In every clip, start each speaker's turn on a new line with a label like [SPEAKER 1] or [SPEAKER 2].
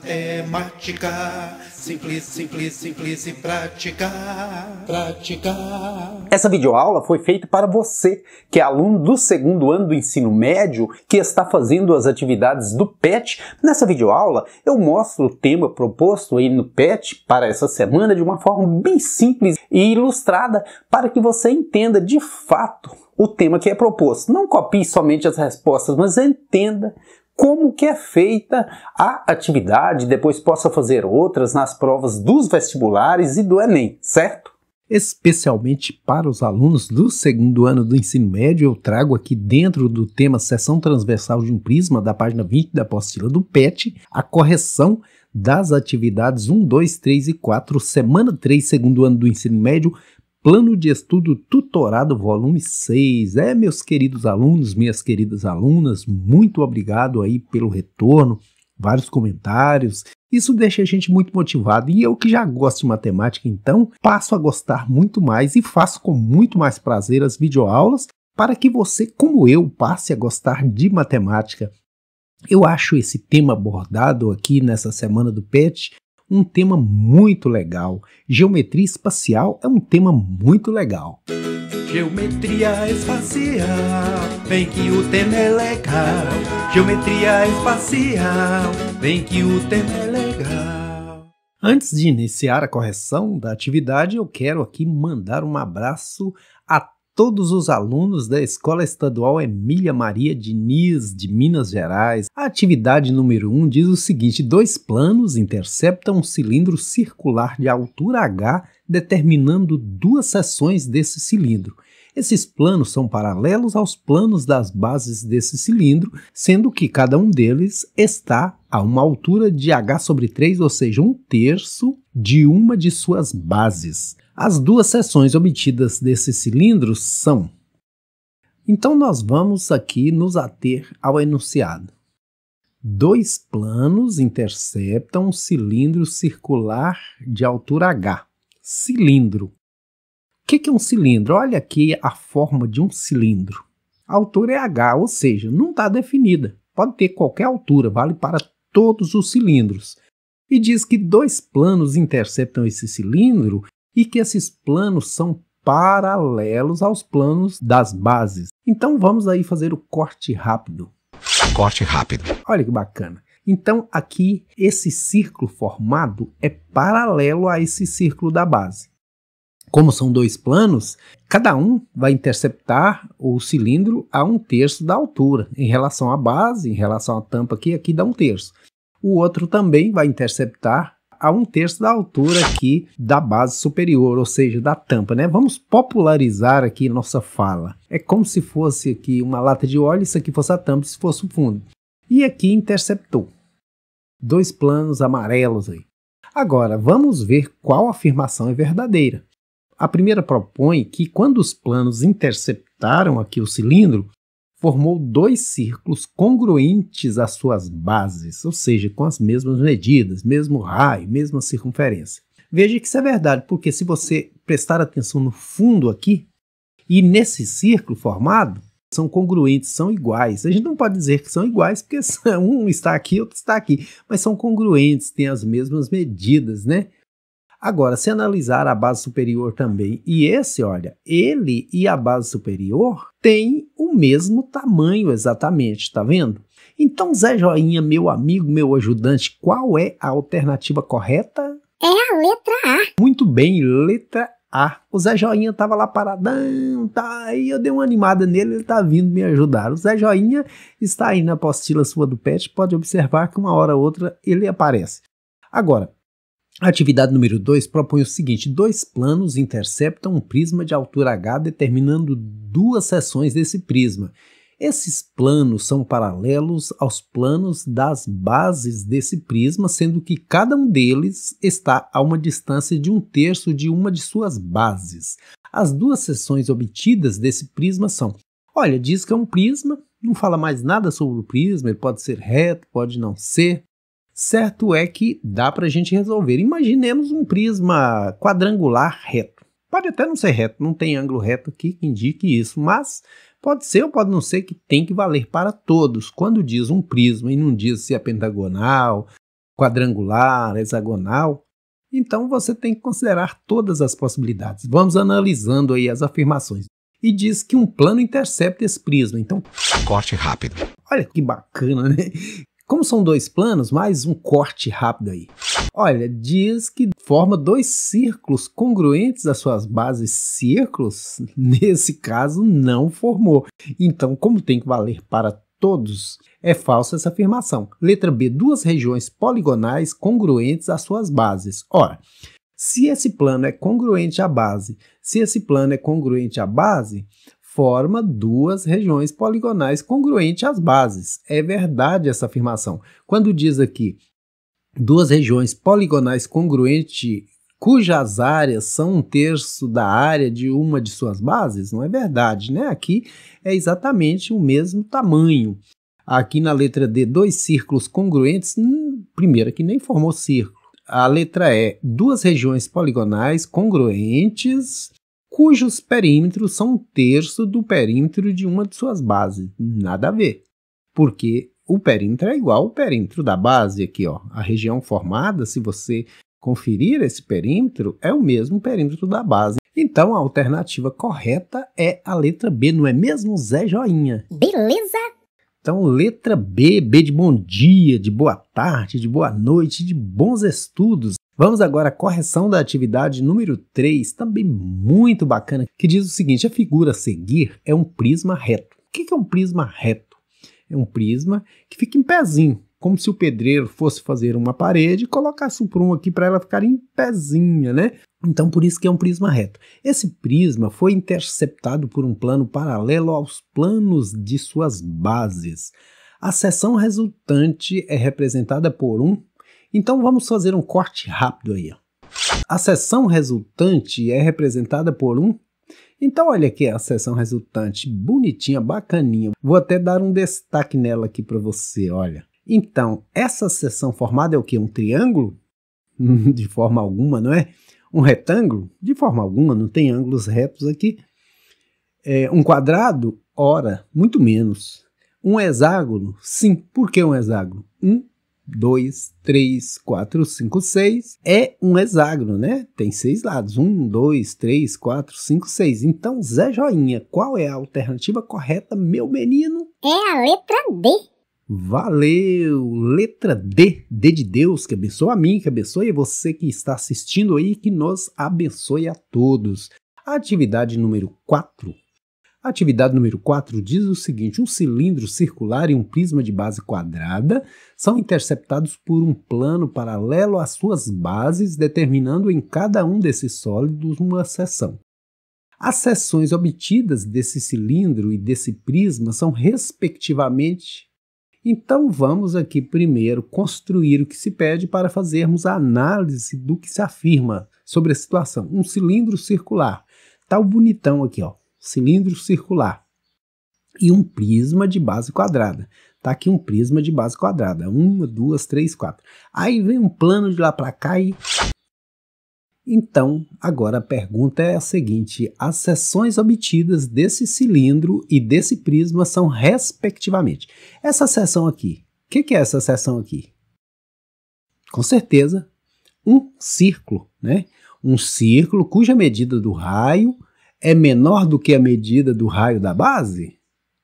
[SPEAKER 1] matemática, simples, simples, simples e prática, prática. Essa videoaula foi feita para você, que é aluno do segundo ano do ensino médio, que está fazendo as atividades do PET. Nessa videoaula, eu mostro o tema proposto aí no PET para essa semana de uma forma bem simples e ilustrada para que você entenda de fato o tema que é proposto. Não copie somente as respostas, mas entenda como que é feita a atividade, depois possa fazer outras nas provas dos vestibulares e do Enem, certo? Especialmente para os alunos do segundo ano do ensino médio, eu trago aqui dentro do tema Seção Transversal de um Prisma, da página 20 da apostila do PET, a correção das atividades 1, 2, 3 e 4, semana 3, segundo ano do ensino médio, Plano de Estudo Tutorado, volume 6. É, meus queridos alunos, minhas queridas alunas, muito obrigado aí pelo retorno, vários comentários. Isso deixa a gente muito motivado e eu que já gosto de matemática, então passo a gostar muito mais e faço com muito mais prazer as videoaulas para que você, como eu, passe a gostar de matemática. Eu acho esse tema abordado aqui nessa semana do PET um tema muito legal. Geometria espacial é um tema muito legal. Geometria espacial, vem que o tema é legal. Geometria espacial, vem que o tema é legal. Antes de iniciar a correção da atividade, eu quero aqui mandar um abraço todos os alunos da Escola Estadual Emília Maria Diniz, de Minas Gerais. A atividade número 1 um diz o seguinte: dois planos interceptam um cilindro circular de altura H, determinando duas seções desse cilindro. Esses planos são paralelos aos planos das bases desse cilindro, sendo que cada um deles está a uma altura de h sobre 3, ou seja, um terço de uma de suas bases. As duas seções obtidas desses cilindros são. Então, nós vamos aqui nos ater ao enunciado. Dois planos interceptam um cilindro circular de altura h. Cilindro. O que é um cilindro? Olha aqui a forma de um cilindro. A altura é h, ou seja, não está definida. Pode ter qualquer altura, vale para todos os cilindros e diz que dois planos interceptam esse cilindro e que esses planos são paralelos aos planos das bases. Então vamos aí fazer o corte rápido. Corte rápido. Olha que bacana. Então aqui esse círculo formado é paralelo a esse círculo da base. Como são dois planos, cada um vai interceptar o cilindro a um terço da altura. Em relação à base, em relação à tampa aqui, aqui dá um terço. O outro também vai interceptar a um terço da altura aqui da base superior, ou seja, da tampa, né? Vamos popularizar aqui nossa fala. É como se fosse aqui uma lata de óleo, isso aqui fosse a tampa, se fosse o fundo. E aqui interceptou. Dois planos amarelos aí. Agora, vamos ver qual afirmação é verdadeira. A primeira propõe que quando os planos interceptaram aqui o cilindro, formou dois círculos congruentes às suas bases, ou seja, com as mesmas medidas, mesmo raio, mesma circunferência. Veja que isso é verdade, porque se você prestar atenção no fundo aqui, e nesse círculo formado, são congruentes, são iguais. A gente não pode dizer que são iguais, porque um está aqui, outro está aqui, mas são congruentes, têm as mesmas medidas, né? Agora, se analisar a base superior também, e esse, olha, ele e a base superior têm o mesmo tamanho exatamente, tá vendo? Então, Zé Joinha, meu amigo, meu ajudante, qual é a alternativa correta? É a letra A. Muito bem, letra A. O Zé Joinha estava lá paradão, tá? Aí eu dei uma animada nele, ele tá vindo me ajudar. O Zé Joinha está aí na apostila sua do pet, pode observar que uma hora ou outra ele aparece. Agora, a atividade número 2 propõe o seguinte: dois planos interceptam um prisma de altura h, determinando duas seções desse prisma. Esses planos são paralelos aos planos das bases desse prisma, sendo que cada um deles está a uma distância de um terço de uma de suas bases. As duas seções obtidas desse prisma são: olha, diz que é um prisma, não fala mais nada sobre o prisma, ele pode ser reto, pode não ser, Certo é que dá para a gente resolver. Imaginemos um prisma quadrangular reto. Pode até não ser reto, não tem ângulo reto aqui que indique isso, mas pode ser ou pode não ser que tem que valer para todos. Quando diz um prisma e não diz se é pentagonal, quadrangular, hexagonal, então você tem que considerar todas as possibilidades. Vamos analisando aí as afirmações. E diz que um plano intercepta esse prisma, então corte rápido. Olha que bacana, né? Como são dois planos, mais um corte rápido aí. Olha, diz que forma dois círculos congruentes às suas bases círculos, nesse caso não formou. Então, como tem que valer para todos, é falsa essa afirmação. Letra B, duas regiões poligonais congruentes às suas bases. Ora, se esse plano é congruente à base, se esse plano é congruente à base, forma duas regiões poligonais congruentes às bases. É verdade essa afirmação. Quando diz aqui duas regiões poligonais congruentes cujas áreas são um terço da área de uma de suas bases, não é verdade, né? Aqui é exatamente o mesmo tamanho. Aqui na letra D, dois círculos congruentes, hum, primeiro que nem formou círculo. A letra E, duas regiões poligonais congruentes cujos perímetros são um terço do perímetro de uma de suas bases. Nada a ver, porque o perímetro é igual ao perímetro da base aqui, ó. A região formada, se você conferir esse perímetro, é o mesmo perímetro da base. Então a alternativa correta é a letra B, não é mesmo, Zé Joinha? Beleza? Então, letra B, B de bom dia, de boa tarde, de boa noite, de bons estudos. Vamos agora à correção da atividade número 3, também muito bacana, que diz o seguinte: a figura a seguir é um prisma reto. O que é um prisma reto? É um prisma que fica em pezinho, como se o pedreiro fosse fazer uma parede e colocasse um prumo aqui para ela ficar em pezinha, né? Então, por isso que é um prisma reto. Esse prisma foi interceptado por um plano paralelo aos planos de suas bases. A seção resultante é representada por um então vamos fazer um corte rápido aí. A seção resultante é representada por um. Então olha aqui a seção resultante, bonitinha, bacaninha. Vou até dar um destaque nela aqui para você, olha. Então, essa seção formada é o que? Um triângulo? De forma alguma, não é? Um retângulo? De forma alguma, não tem ângulos retos aqui. É, um quadrado? Ora, muito menos. Um hexágono? Sim. Por que um hexágono? Um 2, 3, 4, 5, 6 é um hexágono, né? Tem seis lados: 1, 2, 3, 4, 5, 6. Então, Zé Joinha, qual é a alternativa correta, meu menino? É a letra D. Valeu! Letra D, D de Deus, que abençoe a mim, que abençoe você que está assistindo aí, que nos abençoe a todos. Atividade número 4 a atividade número 4 diz o seguinte: um cilindro circular e um prisma de base quadrada são interceptados por um plano paralelo às suas bases, determinando em cada um desses sólidos uma seção. As seções obtidas desse cilindro e desse prisma são, respectivamente, então vamos aqui primeiro construir o que se pede para fazermos a análise do que se afirma sobre a situação. Um cilindro circular, tá o bonitão aqui, ó cilindro circular e um prisma de base quadrada. Tá aqui um prisma de base quadrada. Uma, duas, três, quatro. Aí vem um plano de lá para cá e... Então, agora a pergunta é a seguinte. As seções obtidas desse cilindro e desse prisma são respectivamente. Essa seção aqui. O que, que é essa seção aqui? Com certeza, um círculo, né? Um círculo cuja medida do raio é menor do que a medida do raio da base?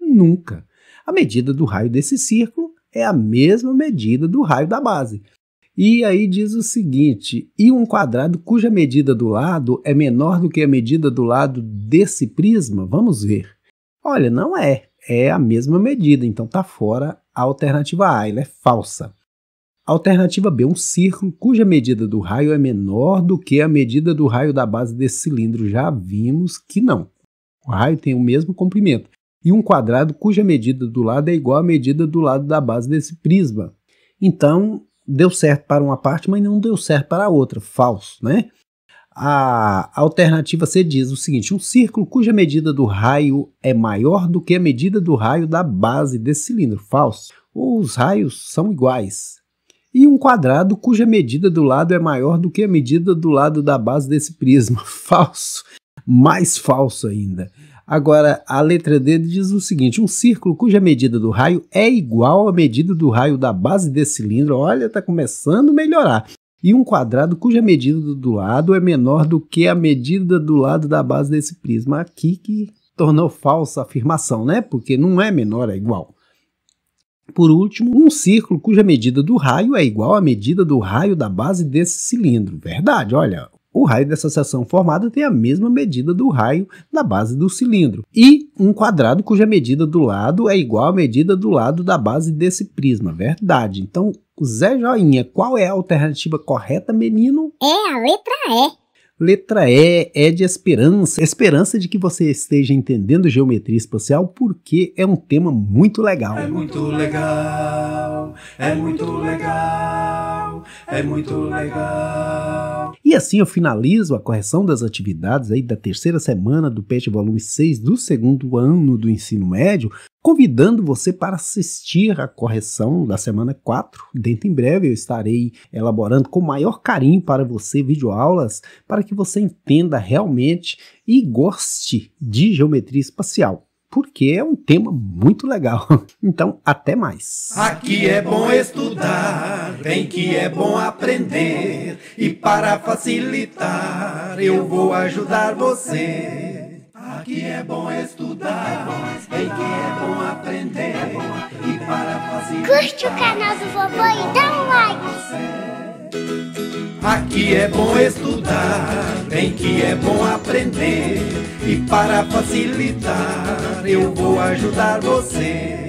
[SPEAKER 1] Nunca. A medida do raio desse círculo é a mesma medida do raio da base. E aí diz o seguinte: e um quadrado cuja medida do lado é menor do que a medida do lado desse prisma? Vamos ver. Olha, não é. É a mesma medida, então está fora a alternativa A, ela é falsa. Alternativa B, um círculo cuja medida do raio é menor do que a medida do raio da base desse cilindro. Já vimos que não. O raio tem o mesmo comprimento. E um quadrado cuja medida do lado é igual à medida do lado da base desse prisma. Então, deu certo para uma parte, mas não deu certo para a outra. Falso, né? A alternativa C diz o seguinte: um círculo cuja medida do raio é maior do que a medida do raio da base desse cilindro. Falso. Os raios são iguais e um quadrado cuja medida do lado é maior do que a medida do lado da base desse prisma. Falso, mais falso ainda. Agora, a letra D diz o seguinte: um círculo cuja medida do raio é igual à medida do raio da base desse cilindro. Olha, está começando a melhorar. E um quadrado cuja medida do lado é menor do que a medida do lado da base desse prisma. Aqui que tornou falsa a afirmação, né? Porque não é menor, é igual. Por último, um círculo cuja medida do raio é igual à medida do raio da base desse cilindro. Verdade, olha. O raio dessa seção formada tem a mesma medida do raio da base do cilindro. E um quadrado cuja medida do lado é igual à medida do lado da base desse prisma. Verdade. Então, Zé Joinha, qual é a alternativa correta, menino? É a letra E. Letra E é de esperança, esperança de que você esteja entendendo geometria espacial porque é um tema muito legal. É muito legal, é muito legal, é muito legal. E assim eu finalizo a correção das atividades aí da terceira semana do PET Volume 6 do segundo ano do ensino médio, convidando você para assistir a correção da semana 4. Dentro em breve eu estarei elaborando com maior carinho para você videoaulas para que você entenda realmente e goste de geometria espacial porque é um tema muito legal. Então, até mais. Aqui é bom estudar, bem que é bom aprender, e para facilitar, eu vou ajudar você. Aqui é bom estudar, bem que é bom aprender, e para facilitar. Curte o canal do vovô e dá um like. Aqui é bom estudar, bem que é bom aprender, e para facilitar eu vou ajudar você.